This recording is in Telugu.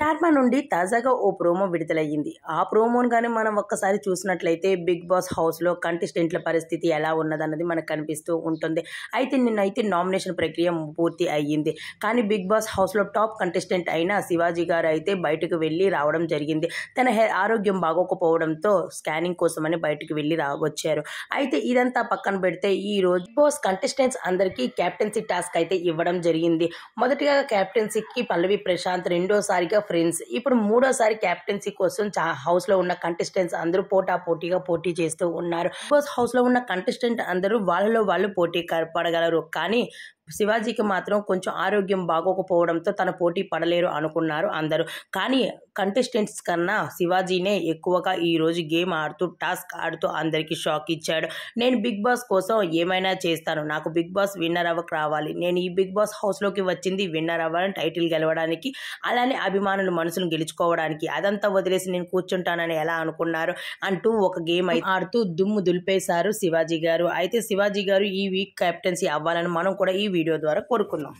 స్టార్మా నుండి తాజాగా ఓ ప్రోమో విడుదలయ్యింది ఆ ప్రోమోను కానీ మనం ఒక్కసారి చూసినట్లయితే బిగ్ బాస్ హౌస్లో కంటెస్టెంట్ల పరిస్థితి ఎలా ఉన్నదన్నది మనకు కనిపిస్తూ ఉంటుంది అయితే నిన్నైతే నామినేషన్ ప్రక్రియ పూర్తి అయ్యింది కానీ బిగ్ బాస్ హౌస్లో టాప్ కంటెస్టెంట్ అయిన శివాజీ గారు అయితే బయటకు వెళ్ళి రావడం జరిగింది తన ఆరోగ్యం బాగోకపోవడంతో స్కానింగ్ కోసమని బయటకు వెళ్ళి రా వచ్చారు అయితే ఇదంతా పక్కన పెడితే ఈ రోజు బాస్ కంటెస్టెంట్స్ అందరికీ కెప్టెన్సీ టాస్క్ అయితే ఇవ్వడం జరిగింది మొదటిగా కెప్టెన్సీకి పల్లవి ప్రశాంత్ రెండోసారిగా ఫ్రెండ్స్ ఇప్పుడు మూడోసారి క్యాప్టెన్సీ కోసం హౌస్ లో ఉన్న కంటెస్టెంట్స్ అందరూ పోటా పోటీగా పోటీ చేస్తూ ఉన్నారు హౌస్ లో ఉన్న కంటెస్టెంట్ అందరూ వాళ్ళలో వాళ్ళు పోటీ పడగలరు కానీ శివాజీకి మాత్రం కొంచెం ఆరోగ్యం బాగోకపోవడంతో తన పోటీ పడలేరు అనుకున్నారు అందరూ కానీ కంటెస్టెంట్స్ కన్నా శివాజీనే ఎక్కువగా ఈరోజు గేమ్ ఆడుతూ టాస్క్ ఆడుతూ అందరికీ షాక్ ఇచ్చాడు నేను బిగ్ బాస్ కోసం ఏమైనా చేస్తాను నాకు బిగ్ బాస్ విన్నర్ అవ్వకు రావాలి నేను ఈ బిగ్ బాస్ హౌస్లోకి వచ్చింది విన్నర్ అవ్వాలని టైటిల్ గెలవడానికి అలానే అభిమానులు మనసును గెలుచుకోవడానికి అదంతా వదిలేసి నేను కూర్చుంటానని ఎలా అనుకున్నారు అంటూ ఒక గేమ్ ఆడుతూ దుమ్ము దులిపేశారు శివాజీ గారు అయితే శివాజీ గారు ఈ వీక్ కెప్టెన్సీ అవ్వాలని మనం కూడా ఈ వీడియో ద్వారా కోరుకున్నాం